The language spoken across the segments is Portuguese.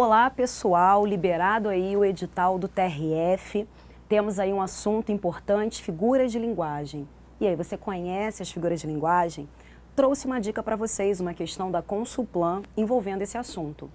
Olá, pessoal, liberado aí o edital do TRF. Temos aí um assunto importante, figuras de linguagem. E aí, você conhece as figuras de linguagem? Trouxe uma dica para vocês, uma questão da Consulplan envolvendo esse assunto.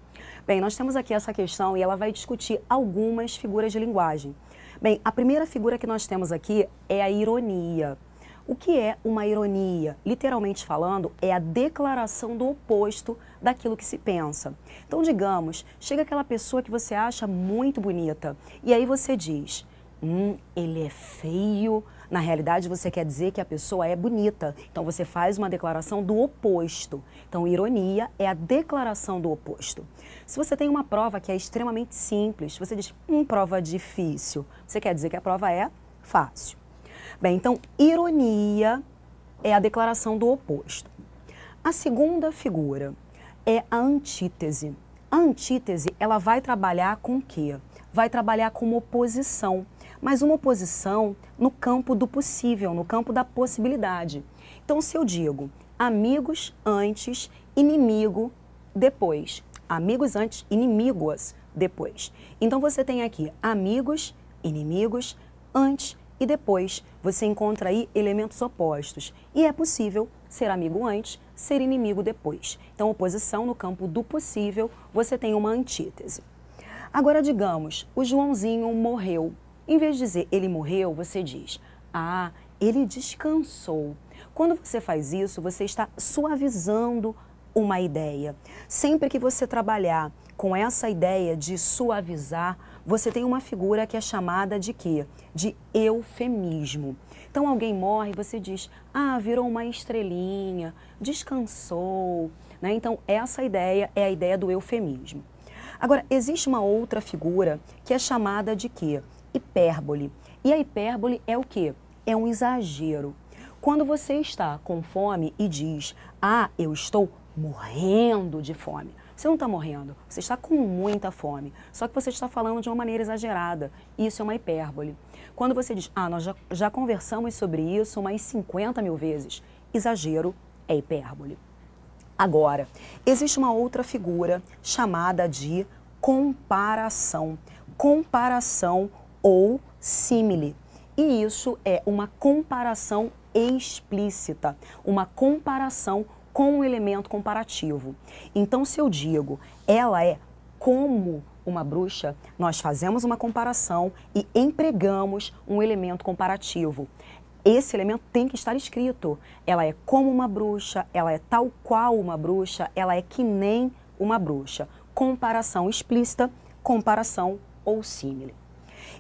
Bem, nós temos aqui essa questão e ela vai discutir algumas figuras de linguagem. Bem, a primeira figura que nós temos aqui é a ironia. O que é uma ironia? Literalmente falando, é a declaração do oposto daquilo que se pensa. Então, digamos, chega aquela pessoa que você acha muito bonita e aí você diz: hum, ele é feio. Na realidade, você quer dizer que a pessoa é bonita. Então, você faz uma declaração do oposto. Então, ironia é a declaração do oposto. Se você tem uma prova que é extremamente simples, você diz, hum, prova difícil. Você quer dizer que a prova é fácil. Bem, então, ironia é a declaração do oposto. A segunda figura é a antítese. A antítese, ela vai trabalhar com o quê? Vai trabalhar com uma oposição, mas uma oposição no campo do possível, no campo da possibilidade. Então, se eu digo amigos antes, inimigo depois. Amigos antes, inimigos depois. Então, você tem aqui amigos, inimigos, antes e depois. Você encontra aí elementos opostos. E é possível ser amigo antes, ser inimigo depois. Então, oposição no campo do possível, você tem uma antítese. Agora, digamos, o Joãozinho morreu. Em vez de dizer ele morreu, você diz, ah, ele descansou. Quando você faz isso, você está suavizando uma ideia. Sempre que você trabalhar com essa ideia de suavizar, você tem uma figura que é chamada de quê? De eufemismo. Então alguém morre, você diz, ah, virou uma estrelinha, descansou. Né? Então essa ideia é a ideia do eufemismo. Agora, existe uma outra figura que é chamada de quê? Hipérbole. E a hipérbole é o quê? É um exagero. Quando você está com fome e diz, ah, eu estou morrendo de fome. Você não está morrendo, você está com muita fome. Só que você está falando de uma maneira exagerada. Isso é uma hipérbole. Quando você diz, ah, nós já, já conversamos sobre isso mais 50 mil vezes, exagero é hipérbole. Agora, existe uma outra figura chamada de comparação. Comparação ou símile. E isso é uma comparação explícita, uma comparação com um elemento comparativo. Então, se eu digo ela é como uma bruxa, nós fazemos uma comparação e empregamos um elemento comparativo. Esse elemento tem que estar escrito. Ela é como uma bruxa, ela é tal qual uma bruxa, ela é que nem uma bruxa. Comparação explícita, comparação ou símile.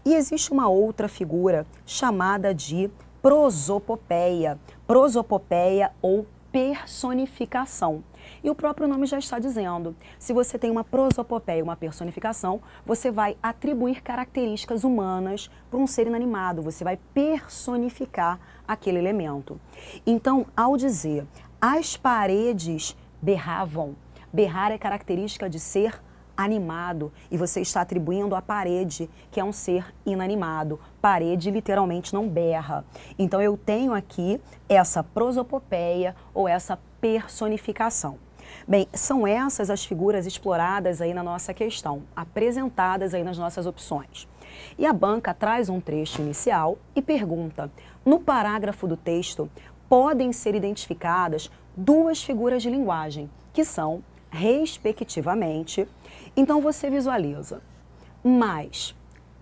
E existe uma outra figura chamada de prosopopeia, prosopopeia ou personificação. E o próprio nome já está dizendo. Se você tem uma prosopopeia, uma personificação, você vai atribuir características humanas para um ser inanimado, você vai personificar aquele elemento. Então, ao dizer as paredes berravam, berrar é característica de ser humano animado e você está atribuindo à parede, que é um ser inanimado. Parede literalmente não berra. Então eu tenho aqui essa prosopopeia ou essa personificação. Bem, são essas as figuras exploradas aí na nossa questão, apresentadas aí nas nossas opções. E a banca traz um trecho inicial e pergunta: no parágrafo do texto podem ser identificadas duas figuras de linguagem, que são respectivamente. Então você visualiza. Mas,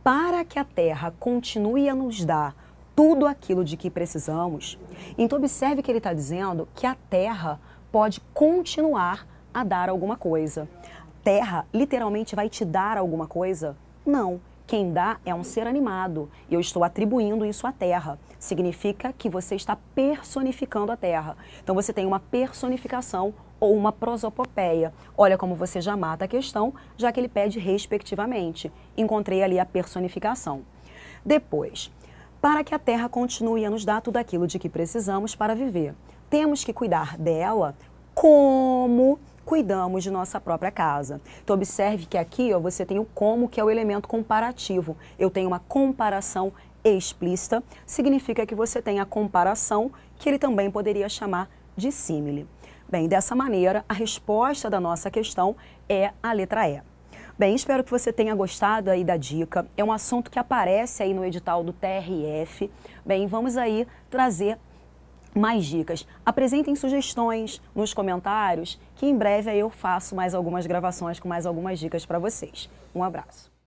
para que a Terra continue a nos dar tudo aquilo de que precisamos, então observe que ele está dizendo que a Terra pode continuar a dar alguma coisa. Terra literalmente vai te dar alguma coisa? Não. Quem dá é um ser animado eu estou atribuindo isso à Terra. Significa que você está personificando a Terra. Então você tem uma personificação ou uma prosopopeia. Olha como você já mata a questão, já que ele pede respectivamente. Encontrei ali a personificação. Depois, para que a Terra continue a nos dar tudo aquilo de que precisamos para viver, temos que cuidar dela como cuidamos de nossa própria casa. Então observe que aqui ó, você tem o como, que é o elemento comparativo. Eu tenho uma comparação explícita, significa que você tem a comparação, que ele também poderia chamar de símile. Bem, dessa maneira, a resposta da nossa questão é a letra E. Bem, espero que você tenha gostado aí da dica. É um assunto que aparece aí no edital do TRF. Bem, vamos aí trazer mais dicas. Apresentem sugestões nos comentários, que em breve eu faço mais algumas gravações com mais algumas dicas para vocês. Um abraço.